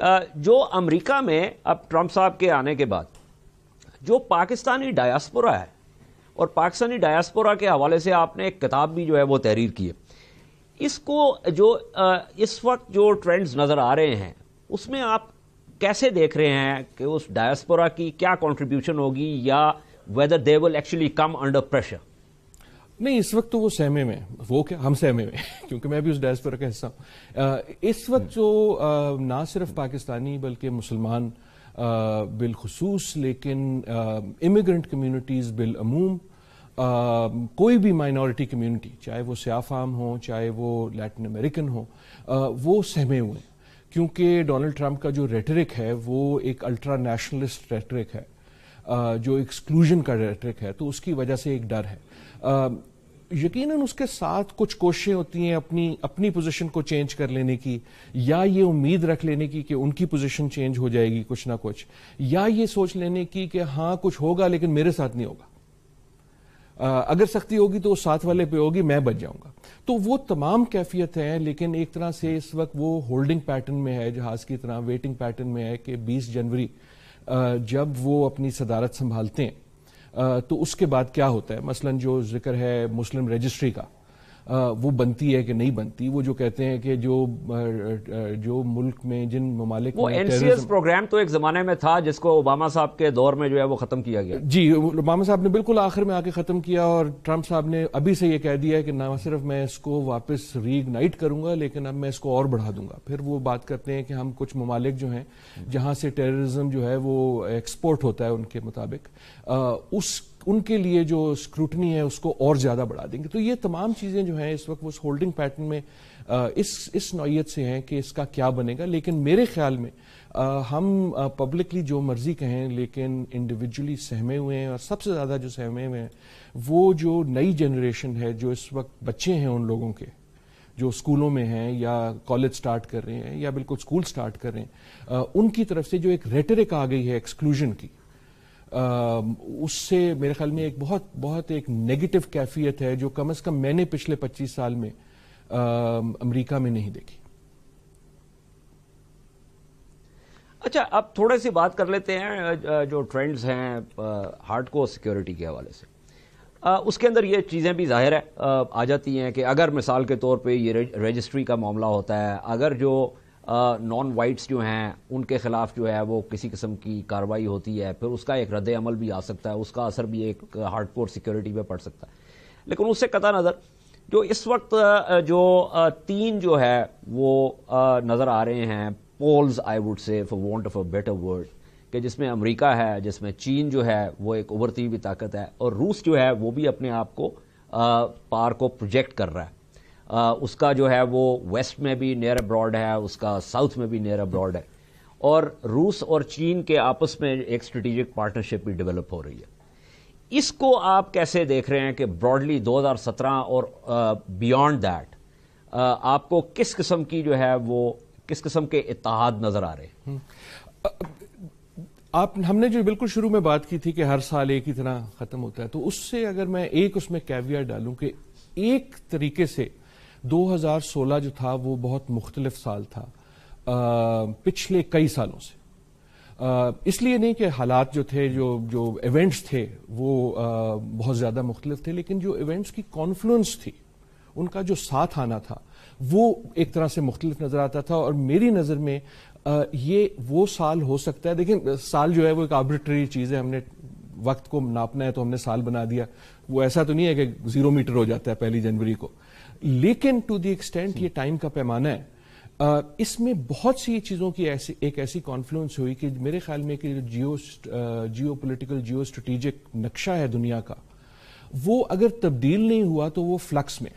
जो अमेरिका में अब ट्रंप साहब के आने के बाद जो पाकिस्तानी डायास्पोरा है और पाकिस्तानी डायास्पोरा के हवाले से आपने एक किताब भी जो है वो तहरीर की है इसको जो इस वक्त जो ट्रेंड्स नज़र आ रहे हैं उसमें आप कैसे देख रहे हैं कि उस डायस्पोरा की क्या कंट्रीब्यूशन होगी या whether they will actually come under pressure नहीं इस वक्त तो वो सहमे में वो क्या हम सहमे में क्योंकि मैं भी उस डायस्पोरा का हिस्सा हूँ इस वक्त जो ना सिर्फ पाकिस्तानी बल्कि मुसलमान बिलखसूस लेकिन इमिग्रेंट कम्यूनिटीज़ बिलूम कोई भी माइनॉरिटी कम्यूनिटी चाहे वो सियाफाम आम हो चाहे वो लैटिन अमेरिकन हो वो सहमे हुए हैं क्योंकि डोनाल्ड ट्रंप का जो रेटरिक है वो एक अल्ट्रा नेशनलिस्ट रेटरिक है जो एक्सक्लूजन का रेटरिक है तो उसकी वजह से एक डर है यकीनन उसके साथ कुछ कोशिशें होती हैं अपनी अपनी पोजीशन को चेंज कर लेने की या ये उम्मीद रख लेने की कि उनकी पोजीशन चेंज हो जाएगी कुछ ना कुछ या ये सोच लेने की कि हाँ कुछ होगा लेकिन मेरे साथ नहीं होगा अगर सख्ती होगी तो वो साथ वाले पे होगी मैं बच जाऊंगा तो वो तमाम कैफियत है लेकिन एक तरह से इस वक्त वो होल्डिंग पैटर्न में है जहाज की तरह वेटिंग पैटर्न में है कि 20 जनवरी जब वो अपनी सदारत संभालते हैं तो उसके बाद क्या होता है मसलन जो जिक्र है मुस्लिम रजिस्ट्री का वो बनती है कि नहीं बनती वो जो कहते हैं कि जो जो मुल्क में जिन ममालिक वो एनसीएस प्रोग्राम तो एक जमाने में था जिसको ओबामा साहब के दौर में जो है वो खत्म किया गया जी ओबामा साहब ने बिल्कुल आखिर में आके खत्म किया और ट्रंप साहब ने अभी से ये कह दिया है कि ना सिर्फ मैं इसको वापस रीइग्नाइट करूंगा लेकिन अब मैं इसको और बढ़ा दूंगा फिर वो बात करते हैं कि हम कुछ ममालिक जो हैं जहां से टेररिज्म जो है वो एक्सपोर्ट होता है उनके मुताबिक उस उनके लिए जो स्क्रूटनी है उसको और ज़्यादा बढ़ा देंगे तो ये तमाम चीज़ें जो हैं इस वक्त उस होल्डिंग पैटर्न में इस इस नौीयत से हैं कि इसका क्या बनेगा लेकिन मेरे ख्याल में हम पब्लिकली जो मर्जी कहें लेकिन इंडिविजुअली सहमे हुए हैं और सबसे ज़्यादा जो सहमे हुए हैं वो जो नई जनरेशन है जो इस वक्त बच्चे हैं उन लोगों के जो स्कूलों में हैं या कॉलेज स्टार्ट कर रहे हैं या बिल्कुल स्कूल स्टार्ट कर रहे हैं उनकी तरफ से जो एक रेटरिक आ गई है एक्सक्लूजन की उससे मेरे ख्याल में एक बहुत बहुत एक नेगेटिव कैफियत है जो कम से कम मैंने पिछले 25 साल में अमेरिका में नहीं देखी अच्छा अब थोड़े सी बात कर लेते हैं जो ट्रेंड्स हैं हार्ड कोर सिक्योरिटी के हवाले से आ, उसके अंदर ये चीज़ें भी जाहिर है आ, आ जाती हैं कि अगर मिसाल के तौर पे ये रजिस्ट्री का मामला होता है अगर जो नॉन वाइट्स जो हैं उनके खिलाफ जो है वो किसी किस्म की कार्रवाई होती है फिर उसका एक रद्द अमल भी आ सकता है उसका असर भी एक हार्ड कोर सिक्योरिटी पर पड़ सकता है लेकिन उससे कता नज़र जो इस वक्त जो तीन जो है वो नज़र आ रहे हैं polls I would say for want of a better world कि जिसमें अमेरिका है जिसमें चीन जो है वो एक उभरती हुई ताकत है और रूस जो है वो भी अपने आप को पार को प्रोजेक्ट कर रहा है उसका जो है वो वेस्ट में भी नियर अब्रॉड है उसका साउथ में भी नियर अब्रॉड है और रूस और चीन के आपस में एक स्ट्रेटिजिक पार्टनरशिप भी डेवलप हो रही है इसको आप कैसे देख रहे हैं कि ब्रॉडली 2017 और बियॉन्ड दैट आपको किस किस्म की जो है वो किस किस्म के इतिहाद नजर आ रहे हैं हम्म। आप हमने जो बिल्कुल शुरू में बात की थी कि हर साल एक ही तरह खत्म होता है तो उससे अगर मैं एक उसमें कैविया डालूं कि एक तरीके से 2016 जो था वो बहुत मुख्तलिफ साल था पिछले कई सालों से इसलिए नहीं कि हालात जो थे जो जो इवेंट्स थे वो बहुत ज़्यादा मुख्तलिफ थे लेकिन जो इवेंट्स की कॉन्फ्लुएंस थी उनका जो साथ आना था वो एक तरह से मुख्तलिफ नज़र आता था और मेरी नज़र में ये वो साल हो सकता है लेकिन साल जो है वो एक आर्बिट्री चीज़ है हमने वक्त को नापना है तो हमने साल बना दिया वो ऐसा तो नहीं है कि जीरो मीटर हो जाता है पहली जनवरी को लेकिन टू द एक्सटेंट ये टाइम का पैमाना है इसमें बहुत सी चीजों की ऐसी एक ऐसी कॉन्फ्लुएंस हुई कि मेरे ख्याल में कि जियो जियो पोलिटिकल जियो स्ट्रेटिजिक नक्शा है दुनिया का वो अगर तब्दील नहीं हुआ तो वो फ्लक्स में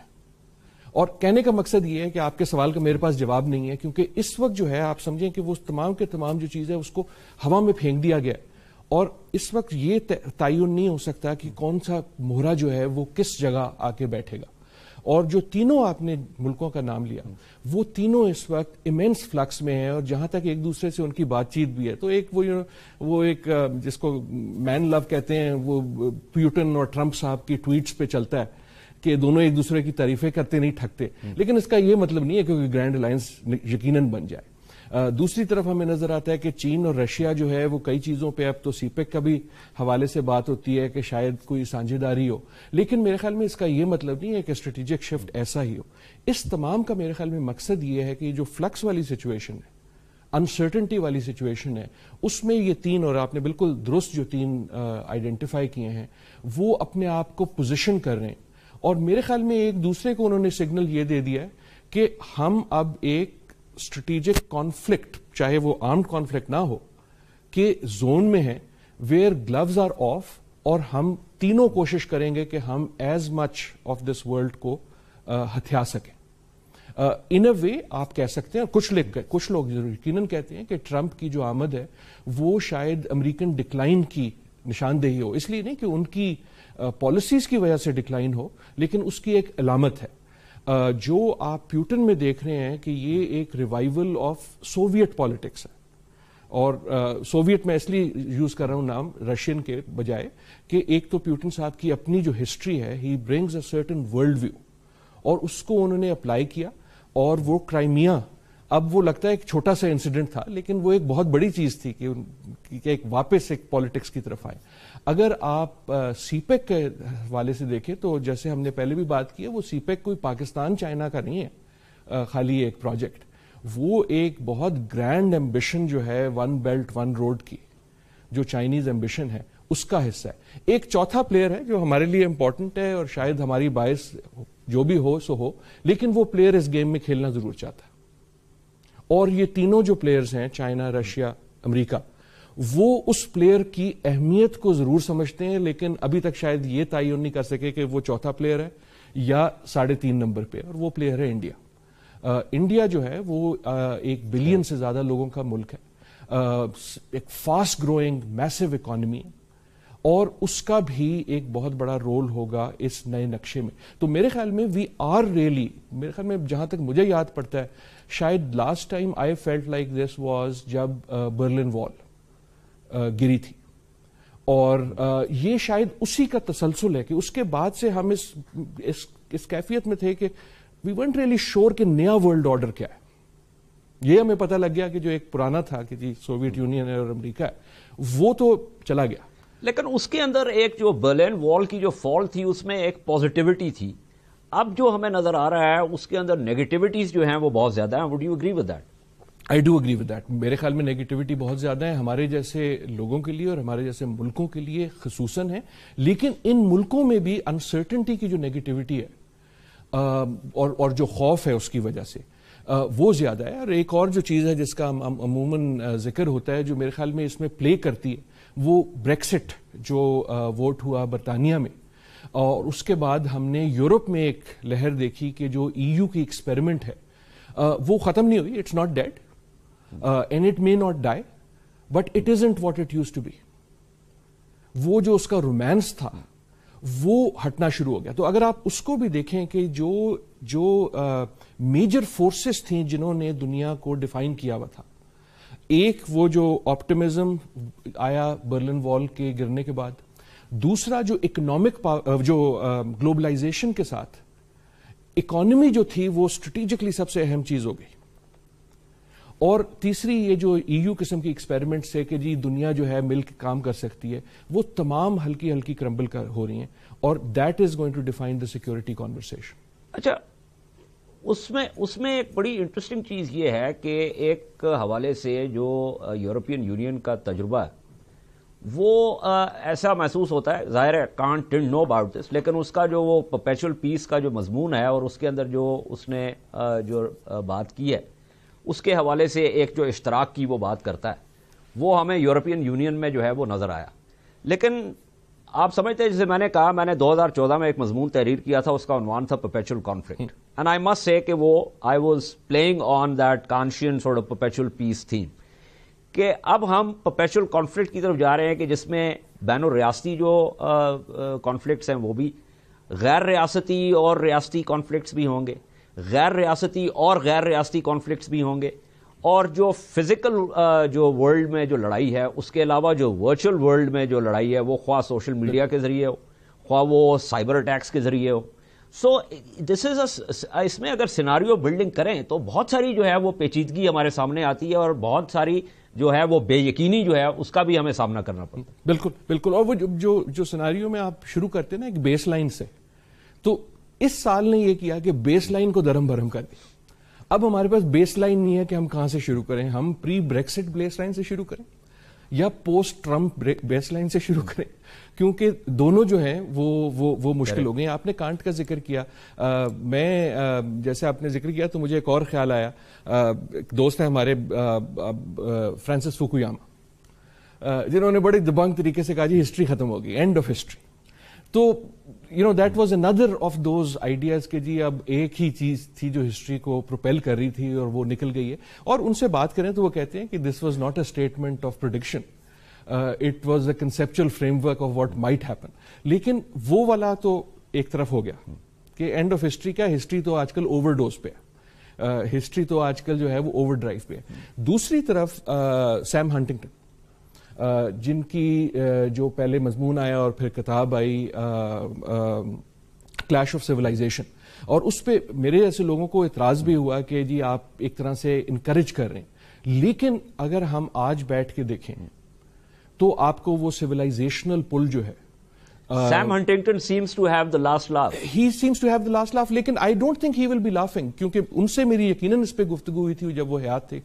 और कहने का मकसद ये है कि आपके सवाल का मेरे पास जवाब नहीं है क्योंकि इस वक्त जो है आप समझें कि वो तमाम के तमाम जो चीज़ है उसको हवा में फेंक दिया गया और इस वक्त ये तयन नहीं हो सकता कि कौन सा मोहरा जो है वो किस जगह आके बैठेगा और जो तीनों आपने मुल्कों का नाम लिया वो तीनों इस वक्त इमेंस फ्लक्स में है और जहां तक एक दूसरे से उनकी बातचीत भी है तो एक वो वो एक जिसको मैन लव कहते हैं वो प्यूटन और ट्रंप साहब की ट्वीट्स पे चलता है कि दोनों एक दूसरे की तारीफें करते नहीं ठकते हम्म। लेकिन इसका यह मतलब नहीं है क्योंकि ग्रैंड अलायंस यकीन बन जाए दूसरी तरफ हमें नजर आता है कि चीन और रशिया जो है वो कई चीजों पर अब तो सीपेक का भी हवाले से बात होती है कि शायद कोई साझेदारी हो लेकिन मेरे ख्याल में इसका यह मतलब नहीं है कि स्ट्रेटेजिक शिफ्ट ऐसा ही हो इस तमाम का मेरे ख्याल में मकसद ये है कि जो फ्लक्स वाली सिचुएशन है अनसर्टेंटी वाली सिचुएशन है उसमें ये तीन और आपने बिल्कुल दुरुस्त जो तीन आइडेंटिफाई किए हैं वो अपने आप को पोजिशन कर रहे हैं और मेरे ख्याल में एक दूसरे को उन्होंने सिग्नल ये दे दिया है कि हम अब एक स्ट्रेटेजिक कॉन्फ्लिक्ट चाहे वो आर्म्ड कॉन्फ्लिक्ट ना हो के जोन में है वेयर ग्लव्स आर ऑफ और हम तीनों कोशिश करेंगे कि हम as much of this world को हथिया सकें इन अ वे आप कह सकते हैं कुछ लिख गए कुछ लोग यकीन कहते हैं कि ट्रंप की जो आमद है वो शायद अमेरिकन डिक्लाइन की निशानदेही हो इसलिए नहीं कि उनकी पॉलिसीज uh, की वजह से डिक्लाइन हो लेकिन उसकी एक अलामत है जो आप प्यूटन में देख रहे हैं कि ये एक रिवाइवल ऑफ सोवियत पॉलिटिक्स है और सोवियत में इसलिए यूज कर रहा हूं नाम रशियन के बजाय कि एक तो प्यूटन साहब की अपनी जो हिस्ट्री है he brings a certain world view और उसको उन्होंने अप्लाई किया और वो क्राइमिया अब वो लगता है एक छोटा सा इंसिडेंट था लेकिन वो एक बहुत बड़ी चीज थी कि, कि एक वापस एक पॉलिटिक्स की तरफ आए अगर आप सीपेक के हवाले e से देखें तो जैसे हमने पहले भी बात की है वो सीपेक e कोई पाकिस्तान चाइना का नहीं है खाली एक प्रोजेक्ट वो एक बहुत ग्रैंड एम्बिशन जो है वन बेल्ट वन रोड की जो चाइनीज एम्बिशन है उसका हिस्सा है एक चौथा प्लेयर है जो हमारे लिए इंपॉर्टेंट है और शायद हमारी बायस जो भी हो सो हो लेकिन वो प्लेयर इस गेम में खेलना जरूर चाहता है और ये तीनों जो प्लेयर्स हैं चाइना रशिया अमेरिका वो उस प्लेयर की अहमियत को जरूर समझते हैं लेकिन अभी तक शायद ये तयन नहीं कर सके कि वो चौथा प्लेयर है या साढ़े तीन नंबर पे और वो प्लेयर है इंडिया आ, इंडिया जो है वो आ, एक बिलियन से ज्यादा लोगों का मुल्क है आ, एक फास्ट ग्रोइंग मैसिव इकोनॉमी है और उसका भी एक बहुत बड़ा रोल होगा इस नए नक्शे में तो मेरे ख्याल में वी आर रियली मेरे ख्याल में जहां तक मुझे याद पड़ता है शायद last time I felt like this was जब बर्लिन वॉल गिरी थी और ये शायद उसी का तसलसल है कि उसके बाद से हम इस इस, इस कैफियत में थे कि वी वेंट रियली श्योर कि नया वर्ल्ड ऑर्डर क्या है ये हमें पता लग गया कि जो एक पुराना था कि जी सोवियत यूनियन और अमेरिका है वो तो चला गया लेकिन उसके अंदर एक जो बर्लिन वॉल की जो फॉल थी उसमें एक पॉजिटिविटी थी अब जो हमें नजर आ रहा है उसके अंदर नेगेटिविटीज जो हैं वो बहुत ज्यादा हैं would you agree with that I do agree with that मेरे ख्याल में नेगेटिविटी बहुत ज्यादा है हमारे जैसे लोगों के लिए और हमारे जैसे मुल्कों के लिए खसूस है लेकिन इन मुल्कों में भी अनसर्टनटी की जो नेगेटिविटी है और और जो खौफ है उसकी वजह से वो ज़्यादा है और एक और जो चीज़ है जिसका अमूमन जिक्र होता है जो मेरे ख्याल में इसमें प्ले करती है वो ब्रेक्सिट जो वोट हुआ बरतानिया में और उसके बाद हमने यूरोप में एक लहर देखी कि जो ईयू e की एक्सपेरिमेंट है वो ख़त्म नहीं हुई it's not dead uh, and it may not die but it isn't what it used to be वो जो उसका रोमांस था वो हटना शुरू हो गया तो अगर आप उसको भी देखें कि जो जो मेजर फोर्सेस थी जिन्होंने दुनिया को डिफाइन किया हुआ था एक वो जो ऑप्टिमिज्म आया बर्लिन वॉल के गिरने के बाद दूसरा जो इकोनॉमिक uh, जो ग्लोबलाइजेशन uh, के साथ इकोनॉमी जो थी वो स्ट्रेटिजिकली सबसे अहम चीज हो गई और तीसरी ये जो ईयू e किस्म की एक्सपेरिमेंट्स है कि जी दुनिया जो है मिल काम कर सकती है वो तमाम हल्की हल्की क्रम्बल कर हो रही हैं और that is going to define the security conversation अच्छा उसमें उसमें एक बड़ी इंटरेस्टिंग चीज़ ये है कि एक हवाले से जो यूरोपियन यूनियन का तजुर्बा है वो आ, ऐसा महसूस होता है ज़ाहिर है कान टिंड नो अबाउट दिस लेकिन उसका जो वो पपेचुअल पीस का जो मजमून है और उसके अंदर जो उसने आ, जो आ, बात की है उसके हवाले से एक जो इश्तराक की वो बात करता है वो हमें यूरोपियन यूनियन में जो है वो नज़र आया लेकिन आप समझते हैं जैसे मैंने कहा मैंने 2014 में एक मजमून तहरीर किया था उसका उनवान था पपेचुअल conflict and I must say कि वो I was playing on that conscience और पपेचुअल पीस थीम कि अब हम पपेचुअल कॉन्फ्लिक्ट की तरफ जा रहे हैं कि जिसमें बैन रियासती जो कॉन्फ्लिक्ट हैं वो भी गैर रियासती और रियासती कॉन्फ्लिक्ट भी होंगे गैर रियासती और गैर रियासती कॉन्फ्लिक्ट भी होंगे और जो फिज़िकल uh, जो वर्ल्ड में जो लड़ाई है उसके अलावा जो वर्चुअल वर्ल्ड में जो लड़ाई है वो ख्वा सोशल मीडिया के ज़रिए हो ख्वा वो साइबर अटैक्स के ज़रिए हो सो दिस इज़ इसमें अगर सिनारियो बिल्डिंग करें तो बहुत सारी जो है वो पेचीदगी हमारे सामने आती है और बहुत सारी जो है वो बेयकीनी जो है उसका भी हमें सामना करना पड़ता है बिल्कुल बिल्कुल और वो जो जो, जो सिनारियों में आप शुरू करते हैं ना एक बेस लाइन से तो इस साल ने यह किया कि बेस लाइन को धर्म भरम कर दिया अब हमारे पास बेस लाइन नहीं है कि हम कहां से शुरू करें हम प्री ब्रेक्सिट बेस लाइन से शुरू करें या पोस्ट ट्रंप बेस लाइन से शुरू करें क्योंकि दोनों जो हैं वो वो वो मुश्किल हो गए आपने कांट का जिक्र किया आ, मैं आ, जैसे आपने जिक्र किया तो मुझे एक और ख्याल आया आ, एक दोस्त है हमारे फ्रांसिस फुकुयामा जिन्होंने बड़े दबंग तरीके से कहा जी हिस्ट्री खत्म होगी एंड ऑफ हिस्ट्री तो you know that was another of those ideas के जी अब एक ही चीज थी जो हिस्ट्री को प्रोपेल कर रही थी और वो निकल गई है और उनसे बात करें तो वो कहते हैं कि this was not a statement of prediction it was a conceptual framework of what might happen लेकिन वो वाला तो एक तरफ हो गया कि एंड ऑफ हिस्ट्री क्या हिस्ट्री तो आजकल ओवरडोज पे है हिस्ट्री uh, तो आजकल जो है वो ओवरड्राइव पे है दूसरी तरफ सैम uh, हंटिंगटन जिनकी जो पहले मजमून आया और फिर किताब आई क्लैश ऑफ सिविलाइजेशन और उस पर मेरे ऐसे लोगों को इतराज़ भी हुआ कि जी आप एक तरह से इनक्रेज कर रहे हैं लेकिन अगर हम आज बैठ के देखें तो आपको वो सिविलाइजेशनल पुल जो है Sam Huntington seems to have the last laugh he seems to have the last laugh लेकिन I don't think he will be laughing क्योंकि उनसे मेरी यकीनन इस पे गुफ्तगु हुई थी जब वो हयात थे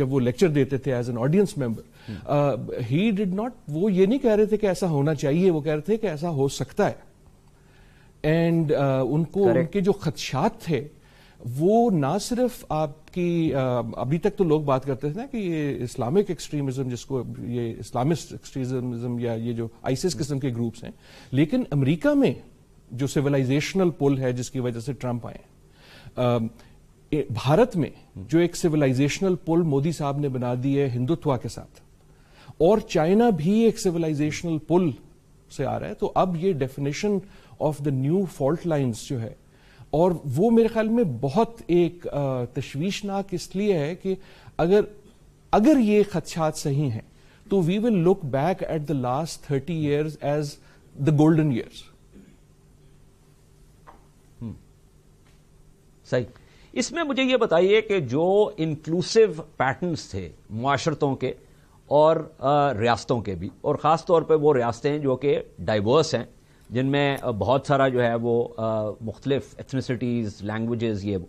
जब वो लेक्चर देते थे as an audience member he did not वो ये नहीं कह रहे थे कि ऐसा होना चाहिए वो कह रहे थे कि ऐसा हो सकता है एंड uh, उनको Correct. उनके जो खदशात थे वो ना सिर्फ आपकी अभी तक तो लोग बात करते थे ना कि ये इस्लामिक एक्सट्रीमिज्म जिसको ये इस्लामिस्ट एक्सट्रीमिज्म या ये जो आइसिस किस्म के ग्रुप्स हैं लेकिन अमेरिका में जो सिविलाइजेशनल पुल है जिसकी वजह से ट्रंप आए भारत में जो एक सिविलाइजेशनल पुल मोदी साहब ने बना दी है हिंदुत्व के साथ और चाइना भी एक सिविलाइजेशनल पुल से आ रहा है तो अब ये definition of the new fault lines जो है और वो मेरे ख्याल में बहुत एक तश्वीशनाक इसलिए है कि अगर अगर ये खदशात सही हैं तो we will look back at the last thirty years as the golden years सही इसमें मुझे ये बताइए कि जो इंक्लूसिव पैटर्न्स थे माशरतों के और रियासतों के भी और ख़ास तौर पे वो रियासतें जो कि डाइवर्स हैं जिनमें बहुत सारा जो है वो मुख्तलिफ एथनिसिटीज़ लैंग्वेजेस ये वो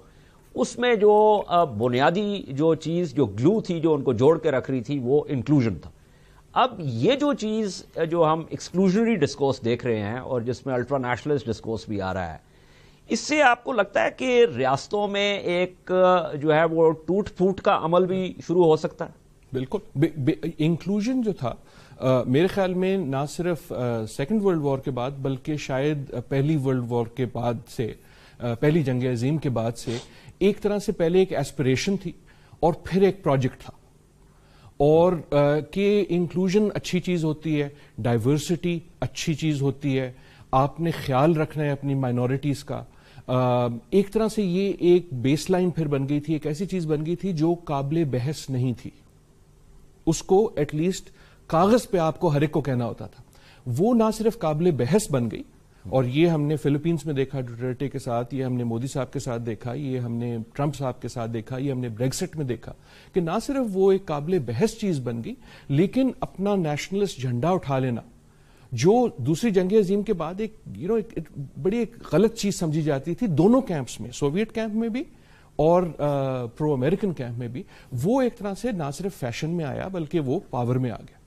उसमें जो बुनियादी जो चीज़ जो ग्लू थी जो उनको जोड़ के रख रही थी वो इंक्लूजन था अब ये जो चीज़ जो हम एक्सक्लूजनरी डिस्कोर्स देख रहे हैं और जिसमें अल्ट्रा नेशनलिस्ट डिस्कोर्स भी आ रहा है इससे आपको लगता है कि रियासतों में एक जो है वो टूट फूट का अमल भी शुरू हो सकता है बिल्कुल इंक्लूजन जो था आ, मेरे ख्याल में ना सिर्फ सेकेंड वर्ल्ड वॉर के बाद बल्कि शायद पहली वर्ल्ड वॉर के बाद से आ, पहली जंग अजीम के बाद से एक तरह से पहले एक एस्परेशन थी और फिर एक प्रोजेक्ट था और कि इंक्लूजन अच्छी चीज़ होती है डाइवर्सिटी अच्छी चीज़ होती है आपने ख्याल रखना है अपनी माइनॉरिटीज़ का एक तरह से ये एक बेसलाइन फिर बन गई थी एक ऐसी चीज़ बन गई थी जो काबिल बहस नहीं थी उसको एटलीस्ट कागज पे आपको हर एक को कहना होता था वो ना सिर्फ काबिल बहस बन गई और ये हमने फिलीपींस में देखा डुटर्टे के साथ ये हमने मोदी साहब के साथ देखा ये हमने ट्रंप साहब के साथ देखा ये हमने ब्रेग्जिट में देखा कि ना सिर्फ वो एक काबिल बहस चीज बन गई लेकिन अपना नेशनलिस्ट झंडा उठा लेना जो दूसरी जंग अजीम के बाद एक यू नो एक, एक बड़ी एक गलत चीज समझी जाती थी दोनों कैंप्स में सोवियत कैंप में भी और आ, प्रो अमेरिकन कैंप में भी वो एक तरह से ना सिर्फ फैशन में आया बल्कि वो पावर में आ गया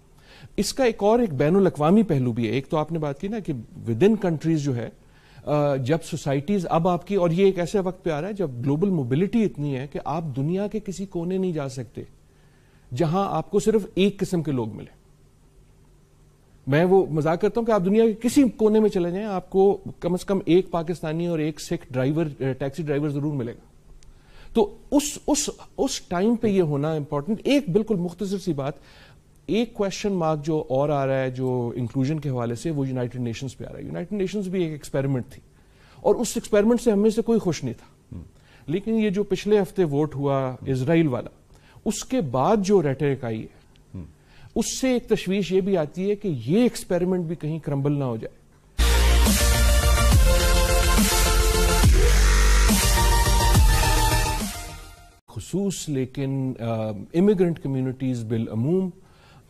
इसका एक और एक बैन अवी पहलू भी है एक तो आपने बात की ना कि विद इन कंट्रीज जो है जब सोसाइटीज अब आपकी और ये एक ऐसे वक्त पे आ रहा है जब ग्लोबल मोबिलिटी इतनी है कि आप दुनिया के किसी कोने नहीं जा सकते जहां आपको सिर्फ एक किस्म के लोग मिले मैं वो मजाक करता हूं कि आप दुनिया के किसी कोने में चले जाएं आपको कम से कम एक पाकिस्तानी और एक सिख ड्राइवर टैक्सी ड्राइवर जरूर मिलेगा तो उस उस उस टाइम पे ये होना इंपॉर्टेंट एक बिल्कुल मुख्तर सी बात एक क्वेश्चन मार्क जो और आ रहा है जो इंक्लूजन के हवाले से वो यूनाइटेड नेशंस पे आ रहा है यूनाइटेड नेशंस भी एक एक्सपेरिमेंट थी और उस एक्सपेरिमेंट से हमें से कोई खुश नहीं था हम्म। लेकिन ये जो पिछले हफ्ते वोट हुआ इसराइल हम्म। वाला उसके बाद जो रेटरिक आई है हम्म। उससे एक तशवीश ये भी आती है कि ये एक्सपेरिमेंट भी कहीं क्रम्बल ना हो जाए खसूस लेकिन इमिग्रेंट कम्यूनिटीज़ बिलूम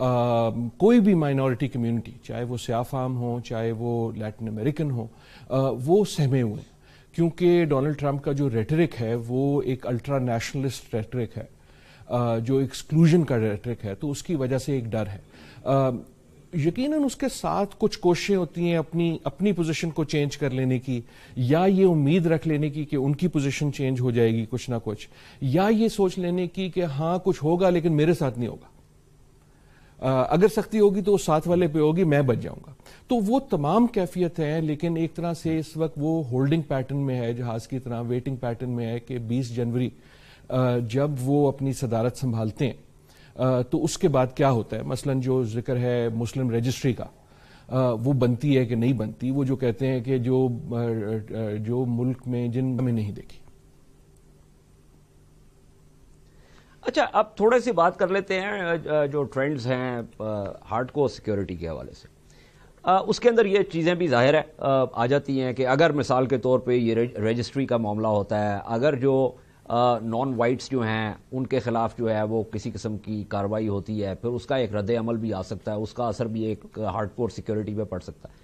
कोई भी माइनॉरिटी कम्यूनिटी चाहे वो स्याफाम हो चाहे वो लैटिन अमेरिकन हो वो सहमे हुए हैं क्योंकि डोनाल्ड ट्रंप का जो रेटरिक है वो एक अल्ट्रा नेशनलिस्ट रेटरिक है जो एक्सक्लूजन का रेटरिक है तो उसकी वजह से एक डर है यकीन उसके साथ कुछ कोशिशें होती हैं अपनी अपनी पोजिशन को चेंज कर लेने की या ये उम्मीद रख लेने की कि उनकी पोजिशन चेंज हो जाएगी कुछ ना कुछ या ये सोच लेने की कि हाँ कुछ होगा लेकिन मेरे साथ नहीं होगा अगर सख्ती होगी तो साथ वाले पे होगी मैं बच जाऊंगा तो वो तमाम कैफियत हैं लेकिन एक तरह से इस वक्त वो होल्डिंग पैटर्न में है जहाज की तरह वेटिंग पैटर्न में है कि 20 जनवरी जब वो अपनी सदारत संभालते हैं तो उसके बाद क्या होता है मसलन जो जिक्र है मुस्लिम रजिस्ट्री का वो बनती है कि नहीं बनती वो जो कहते हैं कि जो जो मुल्क में जिन हमें नहीं देखी अच्छा अब थोड़े सी बात कर लेते हैं जो ट्रेंड्स हैं हार्ड कोर सिक्योरिटी के हवाले से आ, उसके अंदर ये चीज़ें भी जाहिर है आ, आ जाती हैं कि अगर मिसाल के तौर पे ये रजिस्ट्री का मामला होता है अगर जो नॉन वाइट्स जो हैं उनके ख़िलाफ़ जो है वो किसी किस्म की कार्रवाई होती है फिर उसका एक रद्द अमल भी आ सकता है उसका असर भी एक हार्ड कोर सिक्योरिटी पर पड़ सकता है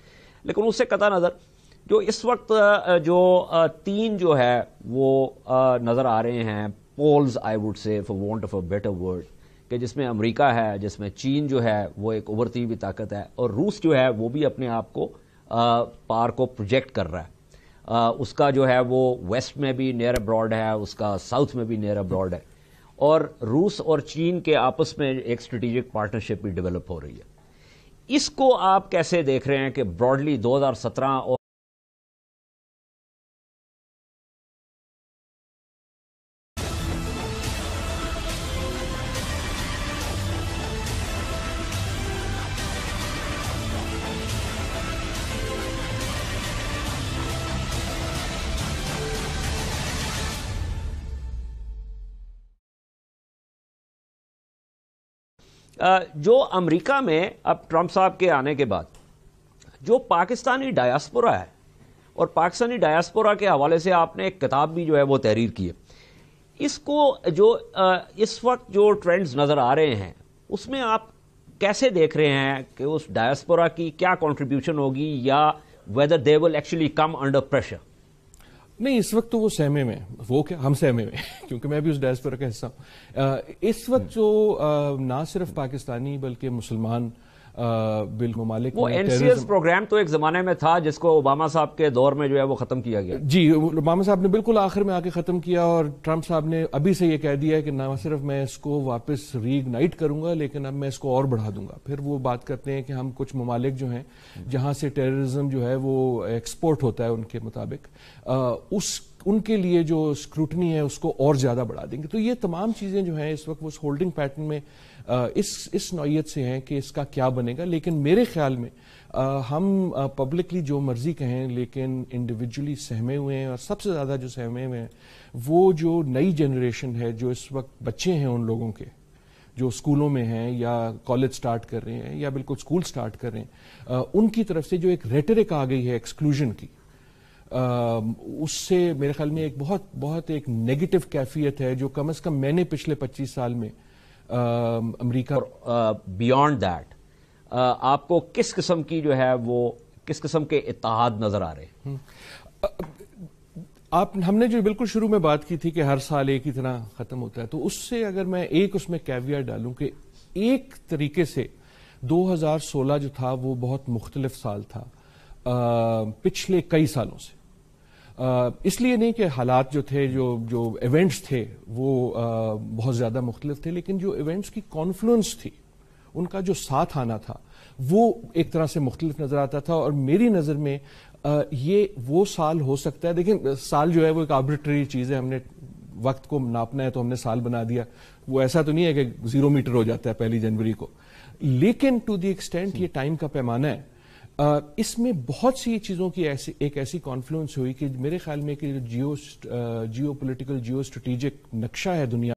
लेकिन उससे कता नज़र जो इस वक्त जो तीन जो है वो नज़र आ रहे हैं polls I would say for want of a better word कि जिसमें अमेरिका है जिसमें चीन जो है वो एक उभरती हुई ताकत है और रूस जो है वो भी अपने आप को पार को प्रोजेक्ट कर रहा है आ, उसका जो है वो वेस्ट में भी नियर अब्रॉड है उसका साउथ में भी नियर अब्रॉड है और रूस और चीन के आपस में एक स्ट्रेटिजिक पार्टनरशिप भी डेवलप हो रही है इसको आप कैसे देख रहे हैं कि ब्रॉडली 2017 और जो अमेरिका में अब ट्रंप साहब के आने के बाद जो पाकिस्तानी डायास्पोरा है और पाकिस्तानी डायास्पोरा के हवाले से आपने एक किताब भी जो है वो तहरीर की है इसको जो इस वक्त जो ट्रेंड्स नज़र आ रहे हैं उसमें आप कैसे देख रहे हैं कि उस डायस्पोरा की क्या कंट्रीब्यूशन होगी या whether they will actually come under pressure नहीं इस वक्त तो वो सहमे में वो क्या हम सहमे में क्योंकि मैं भी उस डायस्पोरा का हिस्सा हूँ इस वक्त हम्म। जो ना सिर्फ पाकिस्तानी बल्कि मुसलमान बिल ममालिक वो एनसीएस प्रोग्राम तो एक जमाने में था जिसको ओबामा साहब के दौर में जो है वो खत्म किया गया जी ओबामा साहब ने बिल्कुल आखिर में आके खत्म किया और ट्रंप साहब ने अभी से ये कह दिया है कि ना सिर्फ मैं इसको वापस रीइग्नाइट करूंगा लेकिन अब मैं इसको और बढ़ा दूंगा फिर वो बात करते हैं कि हम कुछ ममालिक जो हैं जहां से टेररिज्म जो है वो एक्सपोर्ट होता है उनके मुताबिक उस उनके लिए जो स्क्रूटनी है उसको और ज्यादा बढ़ा देंगे तो ये तमाम चीजें जो है इस वक्त उस होल्डिंग पैटर्न में इस इस नौीयत से हैं कि इसका क्या बनेगा लेकिन मेरे ख्याल में हम पब्लिकली जो मर्जी कहें लेकिन इंडिविजुअली सहमे हुए हैं और सबसे ज़्यादा जो सहमे हुए हैं वो जो नई जनरेशन है जो इस वक्त बच्चे हैं उन लोगों के जो स्कूलों में हैं या कॉलेज स्टार्ट कर रहे हैं या बिल्कुल स्कूल स्टार्ट कर रहे हैं उनकी तरफ से जो एक रेटरिक आ गई है एक्सक्लूजन की उससे मेरे ख्याल में एक बहुत बहुत एक नेगेटिव कैफियत है जो कम अज़ कम मैंने पिछले पच्चीस साल में अमरीका बियॉन्ड दैट आपको किस किस्म की जो है वो किस किस्म के इतिहाद नजर आ रहे हम्म। आप हमने जो बिल्कुल शुरू में बात की थी कि हर साल एक ही तरह खत्म होता है तो उससे अगर मैं एक उसमें कैवियर डालूं कि एक तरीके से 2016 जो था वो बहुत मुख्तलिफ साल था आ, पिछले कई सालों से इसलिए नहीं कि हालात जो थे जो जो इवेंट्स थे वो बहुत ज़्यादा मुख्तलिफ थे लेकिन जो इवेंट्स की कॉन्फ्लुएंस थी उनका जो साथ आना था वो एक तरह से मुख्तलिफ नज़र आता था और मेरी नज़र में ये वो साल हो सकता है देखिए साल जो है वो एक आर्बिट्री चीज़ है हमने वक्त को नापना है तो हमने साल बना दिया वो ऐसा तो नहीं है कि जीरो मीटर हो जाता है पहली जनवरी को लेकिन टू द एक्सटेंट ये टाइम का पैमाना है इसमें बहुत सी चीज़ों की ऐसी एक ऐसी कॉन्फ्लुएंस हुई कि मेरे ख्याल में कि जियो जियो पोलिटिकल जियो स्ट्रेटेजिक नक्शा है दुनिया